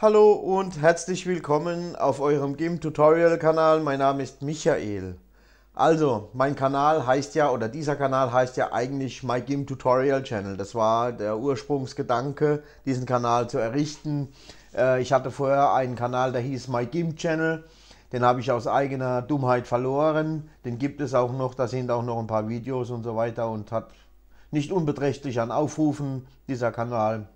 Hallo und herzlich willkommen auf eurem Game Tutorial Kanal. Mein Name ist Michael. Also, mein Kanal heißt ja, oder dieser Kanal heißt ja eigentlich My Game Tutorial Channel. Das war der Ursprungsgedanke, diesen Kanal zu errichten. Äh, ich hatte vorher einen Kanal, der hieß My Game Channel. Den habe ich aus eigener Dummheit verloren. Den gibt es auch noch, da sind auch noch ein paar Videos und so weiter und hat nicht unbeträchtlich an Aufrufen, dieser Kanal.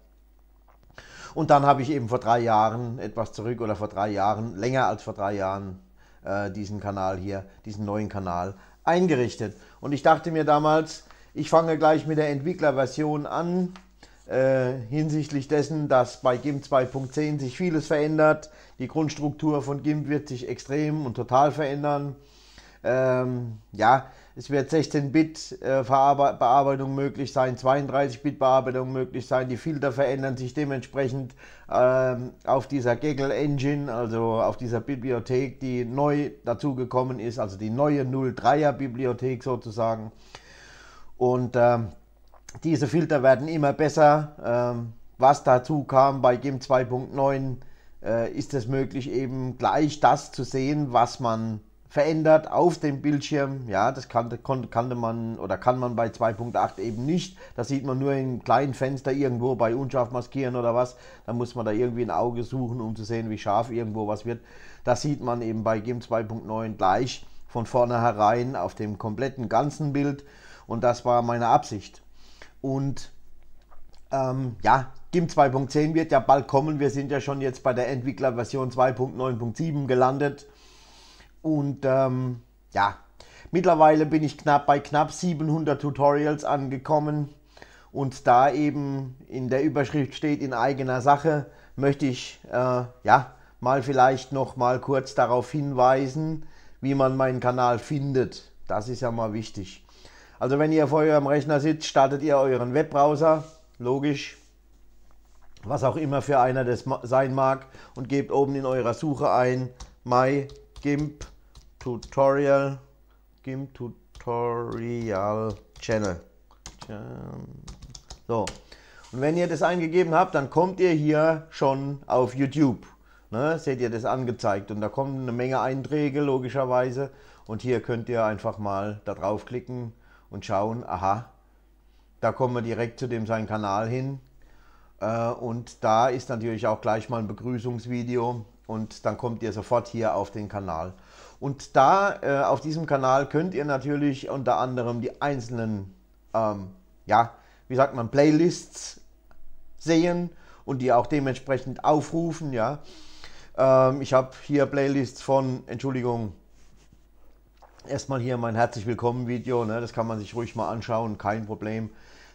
Und dann habe ich eben vor drei Jahren etwas zurück oder vor drei Jahren, länger als vor drei Jahren, äh, diesen Kanal hier, diesen neuen Kanal eingerichtet. Und ich dachte mir damals, ich fange gleich mit der Entwicklerversion an, äh, hinsichtlich dessen, dass bei GIMP 2.10 sich vieles verändert. Die Grundstruktur von GIMP wird sich extrem und total verändern. Ähm, ja, es wird 16-Bit-Bearbeitung äh, möglich sein, 32-Bit-Bearbeitung möglich sein. Die Filter verändern sich dementsprechend ähm, auf dieser Gaggle Engine, also auf dieser Bibliothek, die neu dazugekommen ist, also die neue 03er-Bibliothek sozusagen. Und ähm, diese Filter werden immer besser. Ähm, was dazu kam bei GIMP 2.9, äh, ist es möglich, eben gleich das zu sehen, was man verändert auf dem Bildschirm. Ja, das kannte, kannte man oder kann man bei 2.8 eben nicht. Das sieht man nur im kleinen Fenster irgendwo bei unscharf maskieren oder was. Da muss man da irgendwie ein Auge suchen, um zu sehen, wie scharf irgendwo was wird. Das sieht man eben bei GIM 2.9 gleich von vornherein auf dem kompletten ganzen Bild. Und das war meine Absicht. Und ähm, ja, GIM 2.10 wird ja bald kommen. Wir sind ja schon jetzt bei der Entwicklerversion 2.9.7 gelandet. Und ähm, ja, mittlerweile bin ich knapp bei knapp 700 Tutorials angekommen. Und da eben in der Überschrift steht in eigener Sache, möchte ich äh, ja mal vielleicht noch mal kurz darauf hinweisen, wie man meinen Kanal findet. Das ist ja mal wichtig. Also wenn ihr vor eurem Rechner sitzt, startet ihr euren Webbrowser, logisch, was auch immer für einer das sein mag, und gebt oben in eurer Suche ein mygimp.com. Tutorial, GIMP Tutorial Channel. So. Und wenn ihr das eingegeben habt, dann kommt ihr hier schon auf YouTube. Ne? Seht ihr das angezeigt und da kommen eine Menge Einträge logischerweise. Und hier könnt ihr einfach mal da draufklicken und schauen, aha, da kommen wir direkt zu dem seinen Kanal hin. Äh, und da ist natürlich auch gleich mal ein Begrüßungsvideo und dann kommt ihr sofort hier auf den Kanal. Und da äh, auf diesem Kanal könnt ihr natürlich unter anderem die einzelnen, ähm, ja, wie sagt man, Playlists sehen und die auch dementsprechend aufrufen, ja. Ähm, ich habe hier Playlists von, Entschuldigung, erstmal hier mein herzlich willkommen Video, ne? das kann man sich ruhig mal anschauen, kein Problem.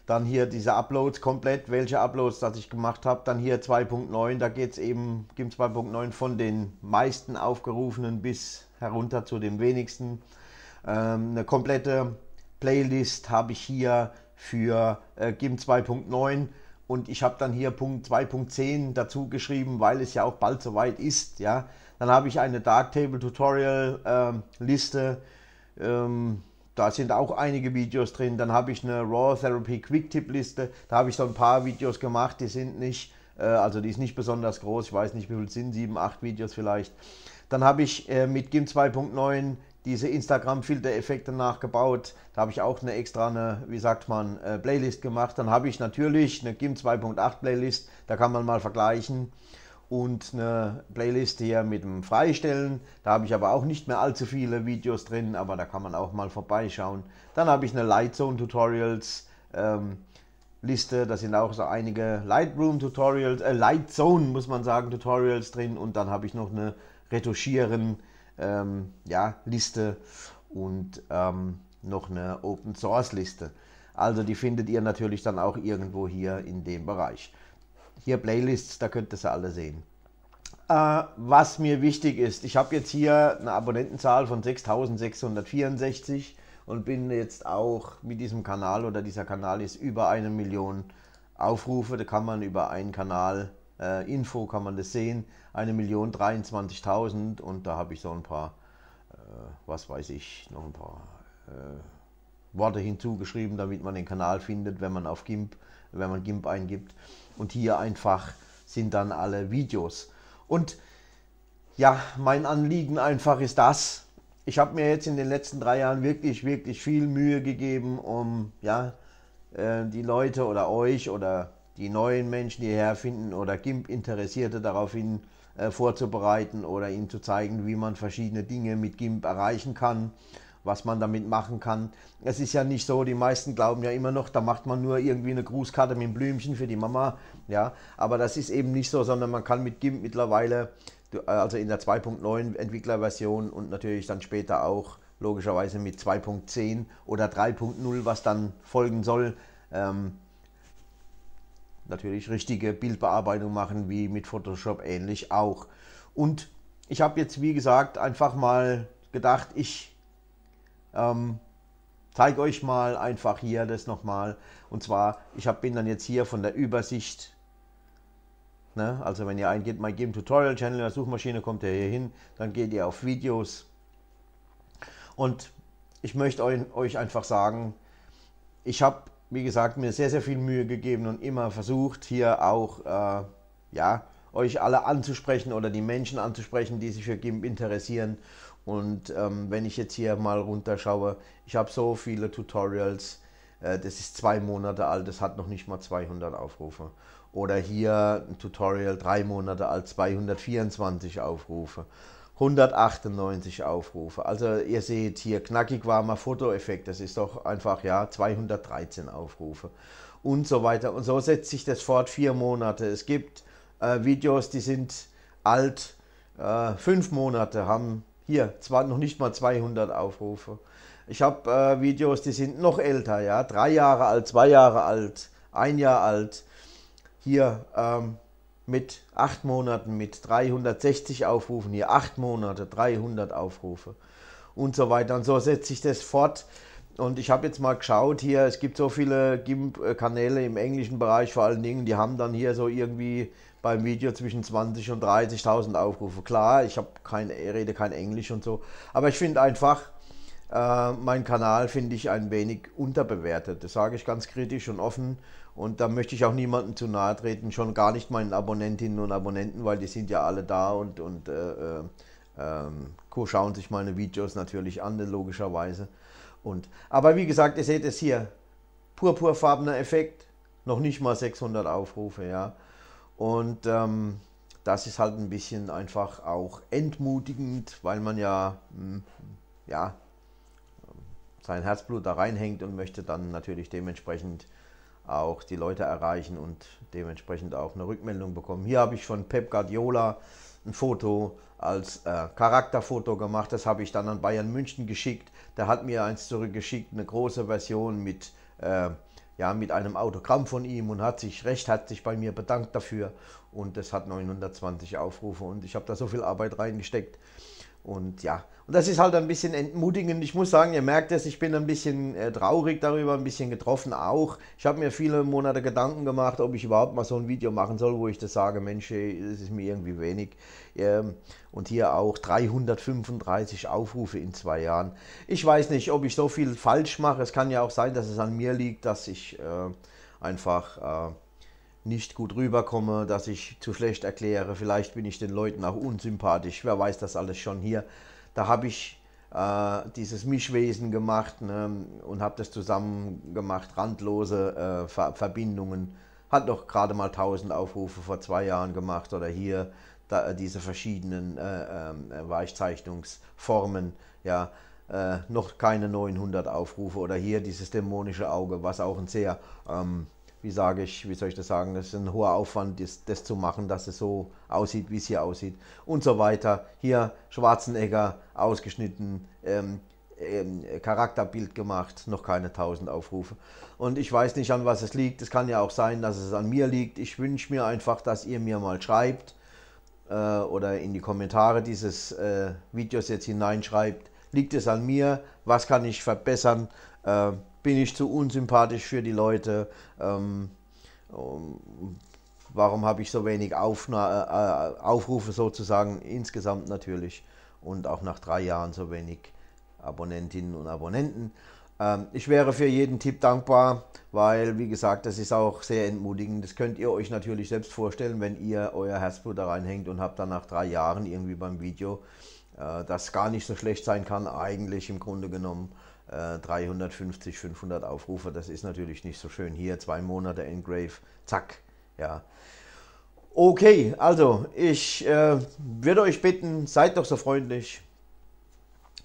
Dann hier diese Uploads komplett, welche Uploads das ich gemacht habe. Dann hier 2.9, da geht es eben, GIMP 2.9 von den meisten aufgerufenen bis herunter zu dem wenigsten. Ähm, eine komplette Playlist habe ich hier für äh, GIMP 2.9 und ich habe dann hier Punkt 2.10 dazu geschrieben, weil es ja auch bald soweit ist. Ja, dann habe ich eine Darktable Tutorial ähm, Liste. Ähm, da sind auch einige Videos drin. Dann habe ich eine Raw Therapy quick Tip liste Da habe ich so ein paar Videos gemacht, die sind nicht, äh, also die ist nicht besonders groß. Ich weiß nicht, wie viel sind, sieben, acht Videos vielleicht. Dann habe ich äh, mit GIM 2.9 diese Instagram-Filter-Effekte nachgebaut. Da habe ich auch eine extra, eine, wie sagt man, äh, Playlist gemacht. Dann habe ich natürlich eine GIM 2.8 Playlist, da kann man mal vergleichen und eine Playlist hier mit dem Freistellen. Da habe ich aber auch nicht mehr allzu viele Videos drin, aber da kann man auch mal vorbeischauen. Dann habe ich eine Lightzone Tutorials ähm, Liste, da sind auch so einige Lightroom Tutorials, äh, Lightzone muss man sagen, Tutorials drin und dann habe ich noch eine Retuschieren ähm, ja, Liste und ähm, noch eine Open Source Liste. Also die findet ihr natürlich dann auch irgendwo hier in dem Bereich hier Playlists, da könnt ihr sie alle sehen. Äh, was mir wichtig ist, ich habe jetzt hier eine Abonnentenzahl von 6664 und bin jetzt auch mit diesem Kanal oder dieser Kanal ist über eine Million Aufrufe. Da kann man über einen Kanal äh, Info kann man das sehen. Eine Million 23.000 und da habe ich so ein paar, äh, was weiß ich, noch ein paar äh, Worte hinzugeschrieben, damit man den Kanal findet, wenn man auf GIMP, wenn man GIMP eingibt. Und hier einfach sind dann alle Videos. Und ja, mein Anliegen einfach ist das. Ich habe mir jetzt in den letzten drei Jahren wirklich, wirklich viel Mühe gegeben, um ja, äh, die Leute oder euch oder die neuen Menschen, die hierher finden oder GIMP-Interessierte daraufhin äh, vorzubereiten oder ihnen zu zeigen, wie man verschiedene Dinge mit GIMP erreichen kann was man damit machen kann. Es ist ja nicht so, die meisten glauben ja immer noch, da macht man nur irgendwie eine Grußkarte mit Blümchen für die Mama. Ja, aber das ist eben nicht so, sondern man kann mit GIMP mittlerweile, also in der 2.9 Entwicklerversion und natürlich dann später auch logischerweise mit 2.10 oder 3.0, was dann folgen soll, ähm, natürlich richtige Bildbearbeitung machen, wie mit Photoshop ähnlich auch. Und ich habe jetzt, wie gesagt, einfach mal gedacht, ich ähm, zeige euch mal einfach hier das nochmal. Und zwar, ich hab, bin dann jetzt hier von der Übersicht. Ne? Also wenn ihr eingeht, mein Game Tutorial Channel in der Suchmaschine, kommt ihr hier hin. Dann geht ihr auf Videos. Und ich möchte euch einfach sagen, ich habe, wie gesagt, mir sehr, sehr viel Mühe gegeben und immer versucht, hier auch, äh, ja, euch alle anzusprechen oder die Menschen anzusprechen, die sich für GIMP interessieren. Und ähm, wenn ich jetzt hier mal runterschaue, ich habe so viele Tutorials, äh, das ist zwei Monate alt, das hat noch nicht mal 200 Aufrufe. Oder hier ein Tutorial, drei Monate alt, 224 Aufrufe. 198 Aufrufe. Also ihr seht hier knackig warmer Fotoeffekt. Das ist doch einfach ja 213 Aufrufe und so weiter. Und so setzt sich das fort vier Monate. Es gibt äh, Videos, die sind alt äh, fünf Monate, haben hier, zwar noch nicht mal 200 Aufrufe. Ich habe äh, Videos, die sind noch älter, ja, drei Jahre alt, zwei Jahre alt, ein Jahr alt. Hier ähm, mit acht Monaten, mit 360 Aufrufen, hier acht Monate, 300 Aufrufe und so weiter. Und so setze ich das fort. Und ich habe jetzt mal geschaut hier, es gibt so viele GIMP-Kanäle äh, im englischen Bereich vor allen Dingen, die haben dann hier so irgendwie beim Video zwischen 20 und 30.000 Aufrufe. Klar, ich habe keine rede kein Englisch und so, aber ich finde einfach äh, mein Kanal finde ich ein wenig unterbewertet. Das sage ich ganz kritisch und offen und da möchte ich auch niemandem zu nahe treten, schon gar nicht meinen Abonnentinnen und Abonnenten, weil die sind ja alle da und und äh, äh, ähm, schauen sich meine Videos natürlich an, logischerweise. Und, aber wie gesagt, ihr seht es hier, purpurfarbener Effekt, noch nicht mal 600 Aufrufe, ja. Und ähm, das ist halt ein bisschen einfach auch entmutigend, weil man ja, mh, hm, ja sein Herzblut da reinhängt und möchte dann natürlich dementsprechend auch die Leute erreichen und dementsprechend auch eine Rückmeldung bekommen. Hier habe ich von Pep Guardiola ein Foto als äh, Charakterfoto gemacht. Das habe ich dann an Bayern München geschickt. Der hat mir eins zurückgeschickt, eine große Version mit äh, ja, mit einem Autogramm von ihm und hat sich recht herzlich bei mir bedankt dafür. Und das hat 920 Aufrufe und ich habe da so viel Arbeit reingesteckt. Und ja, und das ist halt ein bisschen entmutigend. Ich muss sagen, ihr merkt es, ich bin ein bisschen äh, traurig darüber, ein bisschen getroffen auch. Ich habe mir viele Monate Gedanken gemacht, ob ich überhaupt mal so ein Video machen soll, wo ich das sage, Mensch, es ist mir irgendwie wenig. Ähm, und hier auch 335 Aufrufe in zwei Jahren. Ich weiß nicht, ob ich so viel falsch mache. Es kann ja auch sein, dass es an mir liegt, dass ich äh, einfach... Äh, nicht gut rüberkomme, dass ich zu schlecht erkläre, vielleicht bin ich den Leuten auch unsympathisch, wer weiß das alles schon hier. Da habe ich äh, dieses Mischwesen gemacht ne, und habe das zusammen gemacht, randlose äh, Ver Verbindungen. Hat noch gerade mal 1000 Aufrufe vor zwei Jahren gemacht oder hier da, äh, diese verschiedenen äh, ähm, Weichzeichnungsformen, ja. Äh, noch keine 900 Aufrufe oder hier dieses dämonische Auge, was auch ein sehr ähm, wie sage ich, wie soll ich das sagen, das ist ein hoher Aufwand, das, das zu machen, dass es so aussieht, wie es hier aussieht und so weiter. Hier Schwarzenegger ausgeschnitten, ähm, ähm, Charakterbild gemacht, noch keine 1000 Aufrufe. Und ich weiß nicht, an was es liegt. Es kann ja auch sein, dass es an mir liegt. Ich wünsche mir einfach, dass ihr mir mal schreibt äh, oder in die Kommentare dieses äh, Videos jetzt hineinschreibt. Liegt es an mir? Was kann ich verbessern? Äh, bin ich zu unsympathisch für die Leute, ähm, warum habe ich so wenig Aufna äh, äh, Aufrufe sozusagen insgesamt natürlich und auch nach drei Jahren so wenig Abonnentinnen und Abonnenten. Ähm, ich wäre für jeden Tipp dankbar, weil wie gesagt, das ist auch sehr entmutigend. Das könnt ihr euch natürlich selbst vorstellen, wenn ihr euer Herzblut da reinhängt und habt dann nach drei Jahren irgendwie beim Video, äh, das gar nicht so schlecht sein kann eigentlich im Grunde genommen. 350, äh, 500 Aufrufe, das ist natürlich nicht so schön. Hier zwei Monate Engrave, zack, ja. Okay, also ich äh, würde euch bitten, seid doch so freundlich.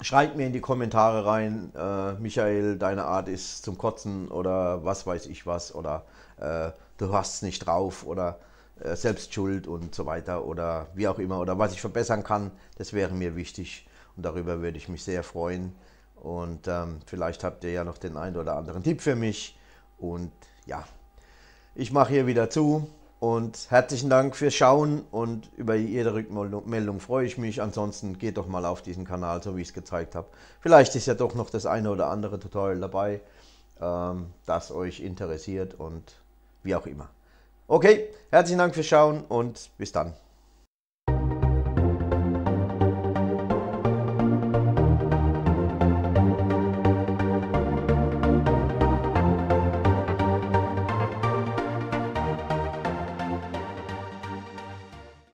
Schreibt mir in die Kommentare rein, äh, Michael, deine Art ist zum Kotzen oder was weiß ich was oder äh, du hast es nicht drauf oder äh, Selbstschuld und so weiter oder wie auch immer oder was ich verbessern kann, das wäre mir wichtig und darüber würde ich mich sehr freuen. Und ähm, vielleicht habt ihr ja noch den einen oder anderen Tipp für mich. Und ja, ich mache hier wieder zu. Und herzlichen Dank fürs Schauen und über jede Rückmeldung freue ich mich. Ansonsten geht doch mal auf diesen Kanal, so wie ich es gezeigt habe. Vielleicht ist ja doch noch das eine oder andere Tutorial dabei, ähm, das euch interessiert und wie auch immer. Okay, herzlichen Dank fürs Schauen und bis dann.